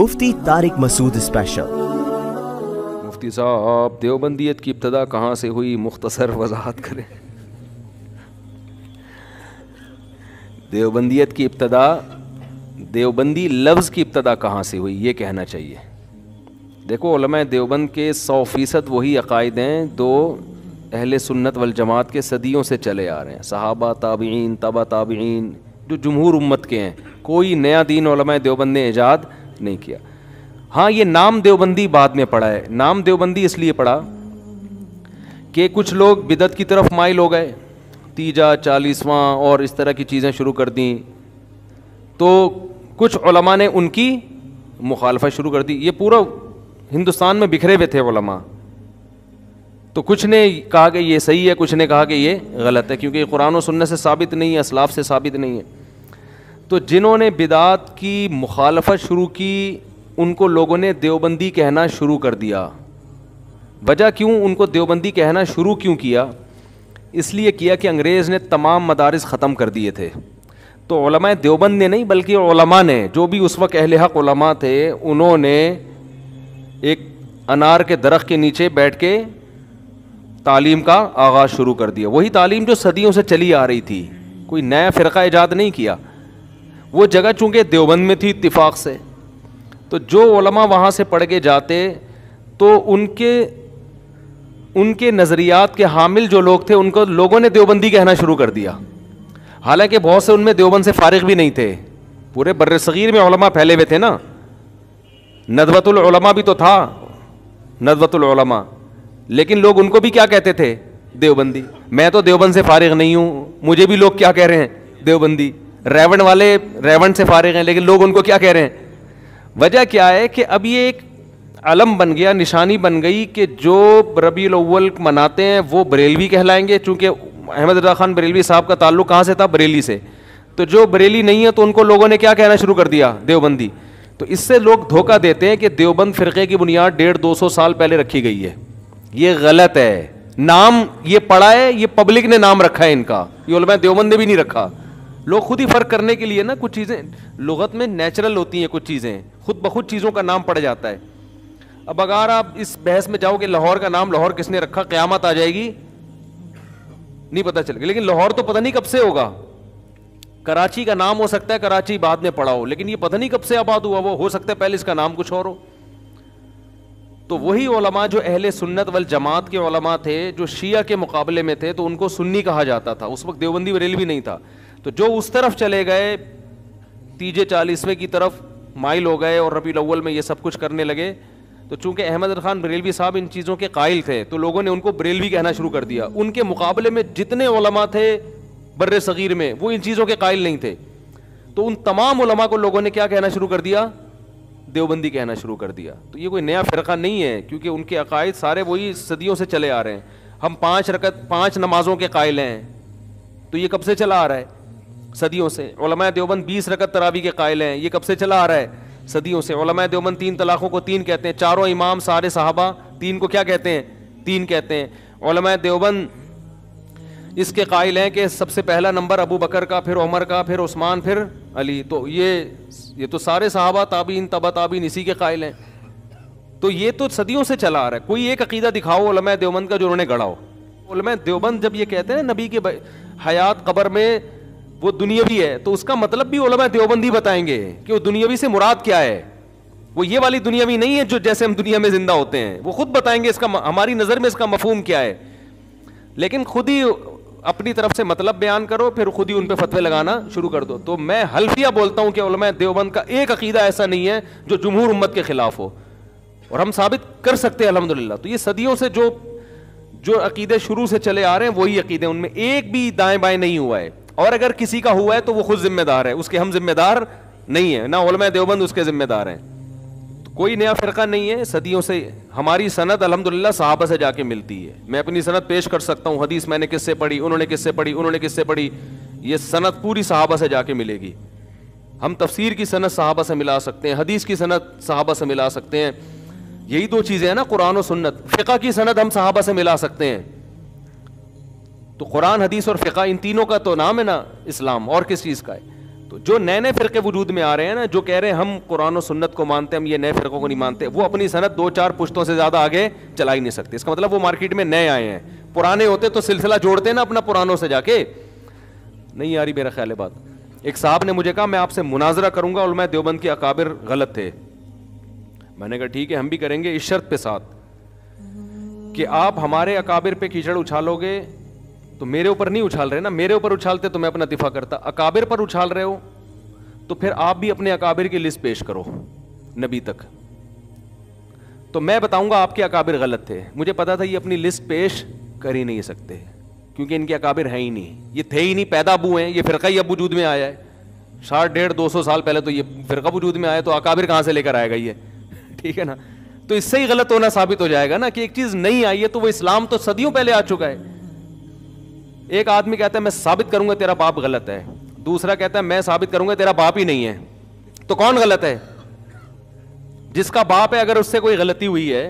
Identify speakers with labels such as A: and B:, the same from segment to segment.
A: मुफ्ती Tariq Masood special Mufti साहब देवबंदियत की इब्तदा कहां से हुई मुख्तसर वजाहत करें देवबंदियत की इब्तदा देवबंदी लफ्ज़ की इब्तदा कहाँ से हुई ये कहना चाहिए देखो देवबंद के सौ फ़ीसद वही अकायद हैं दो अहल सुन्नत वल जमात के सदियों से चले आ रहे हैं सहाबा ताबीन तबा ताबीन जो जमहूर उम्मत के हैं कोई नया दीन ओलमा देवबंद ने ईजाद नहीं किया हाँ ये नाम देवबंदी बाद में पढ़ा है नाम देवबंदी इसलिए पढ़ा कि कुछ लोग बिदत की तरफ माइल हो गए तीजा चालीसवाँ और इस तरह की चीज़ें शुरू कर दी तो कुछ ओलमा ने उनकी मुखालफत शुरू कर दी ये पूरा हिंदुस्तान में बिखरे हुए थे ओलमा तो कुछ ने कहा कि ये सही है कुछ ने कहा कि ये गलत है क्योंकि कुरान सुनने से साबित नहीं है असलाफ से साबित नहीं है तो जिन्होंने बिदात की मुखालफत शुरू की उनको लोगों ने देवबंदी कहना शुरू कर दिया वजह क्यों उनको देवबंदी कहना शुरू क्यों किया इसलिए किया कि अंग्रेज़ ने तमाम मदारस ख़त्म कर दिए थे तो देवबंद ने नहीं बल्कि ने जो भी उस वक्त अहल हक ओलमा थे उन्होंने एक अनार के दरख्त के नीचे बैठ के तालीम का आगाज़ शुरू कर दिया वही तालीम जो सदियों से चली आ रही थी कोई नया फ़िरका ईजाद नहीं किया वो जगह चूँकि देवबंद में थी इतफ़ाक़ से तो जो ओलमा वहाँ से पढ़ के जाते तो उनके उनके नज़रियात के हामिल जो लोग थे उनको लोगों ने देवबंदी कहना शुरू कर दिया हालांकि बहुत से उनमें देवबंद से फारिग भी नहीं थे पूरे बर सग़ीर में ओलमा फैले हुए थे ना नदवतुलमा भी तो था नदवतुलमा लेकिन लोग उनको भी क्या कहते थे देवबंदी मैं तो देवबंद से फारिग नहीं हूँ मुझे भी लोग क्या कह रहे हैं देवबंदी रेवण वाले रेवण से फारे गए लेकिन लोग उनको क्या कह रहे हैं वजह क्या है कि अब ये एक अलम बन गया निशानी बन गई कि जो रबी अव्वल मनाते हैं वो बरेलवी कहलाएंगे चूँकि अहमद रजा खान बरेलवी साहब का ताल्लुक कहाँ से था बरेली से तो जो बरेली नहीं है तो उनको लोगों ने क्या कहना शुरू कर दिया देवबंदी तो इससे लोग धोखा देते हैं कि देवबंद फ़िरके की बुनियाद डेढ़ दो सौ साल पहले रखी गई है ये गलत है नाम ये पड़ा है ये पब्लिक ने नाम रखा है इनका ये देवबंद ने भी नहीं रखा लोग खुद ही फ़र्क करने के लिए ना कुछ चीज़ें लुगत में नेचुरल होती हैं कुछ चीज़ें खुद बखुद चीज़ों का नाम पड़ जाता है अब अगर आप इस बहस में जाओगे लाहौर का नाम लाहौर किसने रखा क़्यामत आ जाएगी नहीं पता चलेगा लेकिन लाहौर तो पता नहीं कब से होगा कराची का नाम हो सकता है कराची बाद में पड़ा हो लेकिन ये पता नहीं कब से आबाद हुआ वो हो सकता है पहले इसका नाम कुछ और हो तो वही ओलमा जो अहले सुन्नत वल जमात के ओलमा थे जो शिया के मुकाबले में थे तो उनको सुन्नी कहा जाता था उस वक्त देवबंदी भी नहीं था तो जो उस तरफ चले गए तीजे चालीसवें की तरफ माइल हो गए और रबी अव्वल में ये सब कुछ करने लगे तो चूंकि अहमद खान बरेलवी साहब इन चीज़ों के कायल थे तो लोगों ने उनको बरेलवी कहना शुरू कर दिया उनके मुकाबले में जितने ओलमा थे बर्र सग़ीर में वो इन चीज़ों के कायल नहीं थे तो उन तमाम ओलमा को लोगों ने क्या कहना शुरू कर दिया देवबंदी कहना शुरू कर दिया तो ये कोई नया फ़िरका नहीं है क्योंकि उनके अकायद सारे वही सदियों से चले आ रहे हैं हम पाँच रकत पाँच नमाज़ों के कायल हैं तो ये कब से चला आ रहा है सदियों से ओलमा देवबंद बीस रकत तरावी के कायल हैं ये कब से चला आ रहा है सदियों से ओलमा देवबंद तीन तलाक़ों को तीन कहते हैं चारों इमाम सारे साहबा तीन को क्या कहते हैं तीन कहते हैं ओलमा देवबंद इसके कायल हैं कि सबसे पहला नंबर अबू बकर का फिर उमर का फिर उस्मान फिर अली तो ये ये तो सारे साहबा ताबीन तबा ताबीन इसी के कायल हैं तो ये तो सदियों से चला आ रहा है कोई एक अकीदा दिखाओ ओलमा देवबंद का जो उन्होंने गढ़ा हो देवबंद जब ये कहते हैं नबी के हयात कबर में वो दुनियावी है तो उसका मतलब भी ओलमा देवबंदी बताएंगे कि वो दुनियावी से मुराद क्या है वो ये वाली दुनियावी नहीं है जो जैसे हम दुनिया में जिंदा होते हैं वो खुद बताएंगे इसका हमारी नज़र में इसका मफहूम क्या है लेकिन खुद ही अपनी तरफ से मतलब बयान करो फिर खुद ही उन पर फतवे लगाना शुरू कर दो तो मैं हल्फिया बोलता हूं कि देवबंद का एक अकीदा ऐसा नहीं है जो जमहूर उम्मत के खिलाफ हो और हम साबित कर सकते हैं अलहमदिल्ला तो ये सदियों से जो जो अकीदे शुरू से चले आ रहे हैं वही अकीदे उनमें एक भी दाएं बाएं नहीं हुआ है और अगर किसी का हुआ है तो वो खुद जिम्मेदार है उसके हम जिम्मेदार नहीं है ना ओलमा देवबंद उसके जिम्मेदार हैं तो कोई नया फ़िरका नहीं है सदियों से हमारी सनत अलहमदिल्ला साहबा से जाके मिलती है मैं अपनी सनत पेश कर सकता हूँ हदीस मैंने किससे पढ़ी उन्होंने किससे पढ़ी उन्होंने किससे पढ़ी ये सनत पूरी साहबा से जाके मिलेगी हम तफसीर की सनत साहबा से मिला सकते हैं हदीस की सनत साहबा से मिला सकते हैं यही दो चीज़ें हैं ना कुरान और सुन्नत फ़िका की सनत हम साहबा से मिला सकते हैं तो कुरान हदीस और फ़िका इन तीनों का तो नाम है ना इस्लाम और किस चीज़ का है तो जो नए नए फ़िरके वजूद में आ रहे हैं ना जो कह रहे हैं हम कुरान और सुन्नत को मानते हैं हम ये नए फ़िरकों को नहीं मानते वो अपनी सनत दो चार पुश्तों से ज़्यादा आगे चला ही नहीं सकते इसका मतलब वो मार्केट में नए आए हैं पुराने होते तो सिलसिला जोड़ते ना अपना पुरानों से जाके नहीं आ रही मेरा ख्याल बात एक साहब ने मुझे कहा मैं आपसे मुनाजरा करूंगा और मैं देवबंद के अकाबिर गलत थे मैंने कहा ठीक है हम भी करेंगे इस शर्त पे साथ कि आप हमारे अकाबिर पे कीचड़ उछालोगे तो मेरे ऊपर नहीं उछाल रहे ना मेरे ऊपर उछालते तो मैं अपना दिफा करता अकाबिर पर उछाल रहे हो तो फिर आप भी अपने अकाबिर की लिस्ट पेश करो नबी तक तो मैं बताऊंगा आपके अकाबिर गलत थे मुझे पता था ये अपनी लिस्ट पेश कर ही नहीं सकते क्योंकि इनके अकाबिर है ही नहीं ये थे ही नहीं पैदा अबू हैं ये फ़िरका ही अब वजूद में आया है साठ डेढ़ दो सौ साल पहले तो ये फ़िरका वजूद में आया तो अकाबिर कहां से लेकर आएगा ये ठीक है ना तो इससे ही गलत होना साबित हो जाएगा ना कि एक चीज़ नहीं आई है तो वो इस्लाम तो सदियों पहले आ चुका है एक आदमी कहता है मैं साबित करूंगा तेरा बाप गलत है दूसरा कहता है मैं साबित करूंगा तेरा बाप ही नहीं है तो कौन गलत है जिसका बाप है अगर उससे कोई गलती हुई है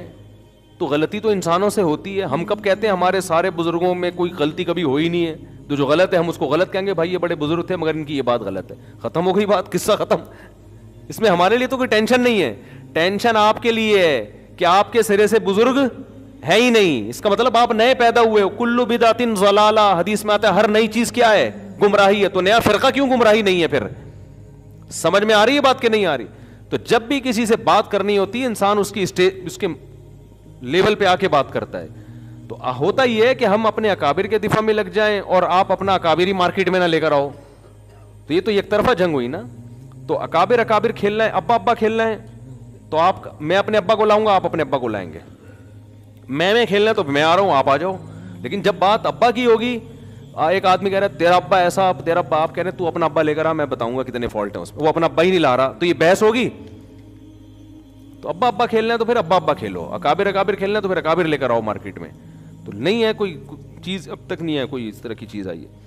A: तो गलती तो इंसानों से होती है हम कब कहते हैं हमारे सारे बुजुर्गों में कोई गलती कभी हुई नहीं है तो जो गलत है हम उसको गलत कहेंगे भाई ये बड़े बुजुर्ग थे मगर इनकी ये बात गलत है खत्म हो गई बात किस्सा खत्म इसमें हमारे लिए तो कोई टेंशन नहीं है टेंशन आपके लिए है कि आपके सिरे से बुजुर्ग है ही नहीं इसका मतलब आप नए पैदा हुए हो कुल्लू बिदातिन जलाला हदीस में आता है हर नई चीज क्या है गुमराही है तो नया फिर क्यों गुमराही नहीं है फिर समझ में आ रही है बात कि नहीं आ रही तो जब भी किसी से बात करनी होती है इंसान उसकी उसके लेवल पे आके बात करता है तो होता ही है कि हम अपने अकाबिर के दिफा में लग जाए और आप अपना अकाबिर ही मार्केट में ना लेकर आओ तो ये तो एक तरफा जंग हुई ना तो अकाबिर अकाबिर खेलना है अब्बा अब्बा खेलना है तो आप मैं अपने अब्बा को लाऊंगा आप अपने अब्बा को लाएंगे मैं मैं खेलना तो मैं आ रहा हूँ आप आ जाओ लेकिन जब बात अब्बा की होगी एक आदमी कह रहा है तेरा अब्बा ऐसा तेरा अब्बा आप कह रहे हैं तू अपना अब्बा लेकर आ मैं बताऊंगा कितने फॉल्ट है उसमें वो अपना अब्बा ही नहीं ला रहा तो ये बहस होगी तो अब्बा अब्बा खेलना है तो फिर अब्बा अब्बा खेलो अकाबिर अकाबिर खेलना है तो फिर अकाबिर लेकर आओ मार्केट में तो नहीं है कोई चीज़ अब तक नहीं है कोई इस तरह की चीज़ आई है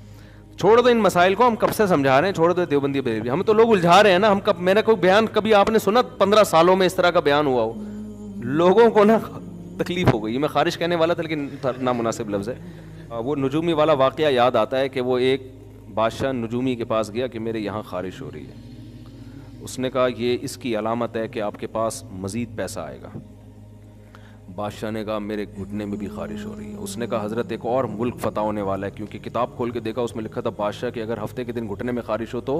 A: छोड़ दो इन मसाइल को हम कब से समझा रहे हैं छोड़ दो देवबंदी बेबी हम तो लोग उलझा रहे हैं ना हम कब मेरा कोई बयान कभी आपने सुना पंद्रह सालों में इस तरह का बयान हुआ हो लोगों को ना तकलीफ़ हो गई मैं खारिश कहने वाला था लेकिन नामनासिब लफ्ज़ है वो नजूमी वाला वाक़ याद आता है कि वो एक बादशाह नजूमी के पास गया कि मेरे यहाँ खारिश हो रही है उसने कहा ये इसकी अलामत है कि आपके पास मज़ीद पैसा आएगा बादशाह ने कहा मेरे घुटने में भी खारिश हो रही है उसने कहा हज़रत एक और मुल्क फतह होने वाला है क्योंकि किताब खोल के देखा उसमें लिखा था बादशाह कि अगर हफ्ते के दिन घुटने में खारिश हो तो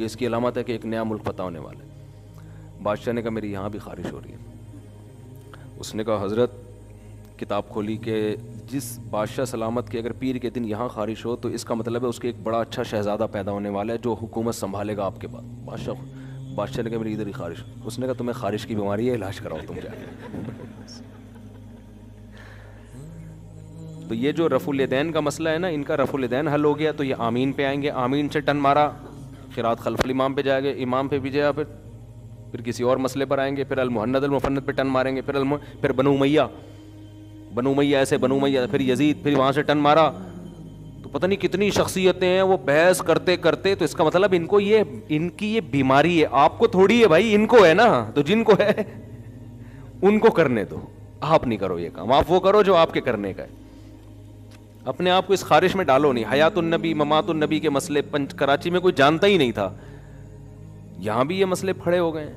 A: ये इसकी अलामत है कि एक नया मुल्क फतह होने वाला है बादशाह ने कहा मेरी यहाँ भी खारिश हो रही है उसने कहा हज़रत किताब खोली कि जिस बादशाह सलामत के अगर पीर के दिन यहाँ खारिश हो तो इसका मतलब है उसके एक बड़ा अच्छा शहजादा पैदा होने वाला है जो हुकूमत संभालेगा आपके पास बादशाह बादशाह ने कहा मेरी इधर ही खारिश उसने कहा तुम्हें खारिश की बीमारी है इलाज कराओ तुम जाए तो ये जो रफुलदैन का मसला है ना इनका रफुलदैन हल हो गया तो ये आमीन पे आएंगे आमीन से टन मारा फिर खलफल इमाम पे जाएंगे इमाम पे भी जाएगा फिर फिर किसी और मसले पर आएंगे फिर अलमहन्नद अलमफन्नद पे टन मारेंगे फिर अलमु फिर बनू मैया बनू मैया ऐसे बनू मैया फिर यजीद फिर वहाँ से टन मारा तो पता नहीं कितनी शख्सियतें हैं वो बहस करते करते तो इसका मतलब इनको ये इनकी ये बीमारी है आपको थोड़ी है भाई इनको है ना तो जिनको है उनको करने दो आप नहीं करो ये काम आप वो करो जो आपके करने का है अपने आप को इस खारिश में डालो नहीं हयातुलनबी ममातुलनबी के मसले पंच कराची में कोई जानता ही नहीं था यहां भी ये मसले खड़े हो गए हैं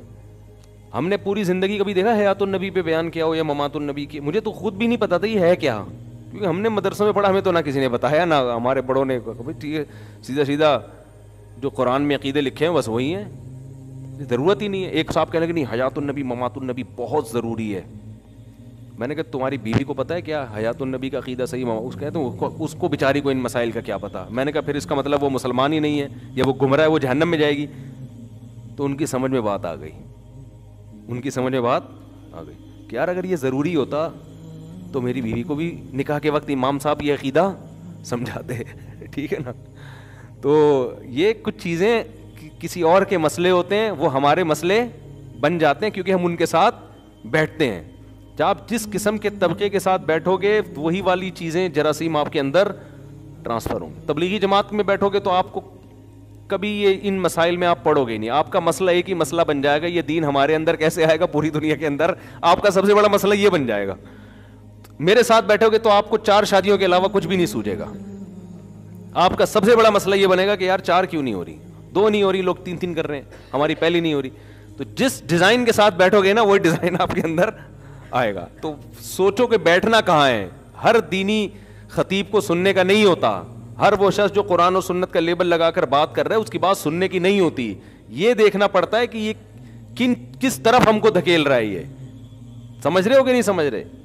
A: हमने पूरी ज़िंदगी कभी देखा हयातुलनबी पे बयान किया हो या ममातुलनबी की मुझे तो खुद भी नहीं पता था ये है क्या क्योंकि हमने मदरसों में पढ़ा हमें तो ना किसी ने बताया ना हमारे बड़ों ने कभी ठीक है सीधा सीधा जो कुरान में अकीदे लिखे हैं बस वही हैं ज़रूरत ही नहीं है एक साहब कहने लगे नहीं हयातुलनबी ममातुलनबी बहुत ज़रूरी है मैंने कहा तुम्हारी बीवी को पता है क्या हयातुलनबी का अकीदा सही मामा उस कहते हैं उसको बेचारी को इन मसाइल का क्या पता मैंने कहा फिर इसका मतलब वो मुसलमान ही नहीं है या वो गुमराह है वो जहन्नम में जाएगी तो उनकी समझ में बात आ गई उनकी समझ में बात आ गई कि यार अगर ये ज़रूरी होता तो मेरी बीवी को भी निकाह के वक्त इमाम साहब ये अकीदा समझाते ठीक है ना तो ये कुछ चीज़ें कि, किसी और के मसले होते हैं वो हमारे मसले बन जाते हैं क्योंकि हम उनके साथ बैठते हैं जब आप जिस किस्म के तबके के साथ बैठोगे वही वाली चीज़ें जरासीम आपके अंदर ट्रांसफ़र होंगे तबलीगी जमात में बैठोगे तो आपको कभी ये इन मसाइल में आप पढ़ोगे नहीं आपका मसला एक ही मसला बन जाएगा ये दीन हमारे अंदर कैसे आएगा पूरी दुनिया के अंदर आपका सबसे बड़ा मसला ये बन जाएगा मेरे साथ बैठोगे तो आपको चार शादियों के अलावा कुछ भी नहीं सूझेगा आपका सबसे बड़ा मसला ये बनेगा कि यार चार क्यों नहीं हो रही दो नहीं हो रही लोग तीन तीन कर रहे हैं हमारी पहली नहीं हो रही तो जिस डिजाइन के साथ बैठोगे ना वही डिजाइन आपके अंदर आएगा तो सोचो कि बैठना कहाँ है हर दीनी खतीब को सुनने का नहीं होता हर वो शख्स जो कुरान और सुन्नत का लेबल लगाकर बात कर रहा है उसकी बात सुनने की नहीं होती ये देखना पड़ता है कि ये किन किस तरफ हमको धकेल रहा है ये समझ रहे हो कि नहीं समझ रहे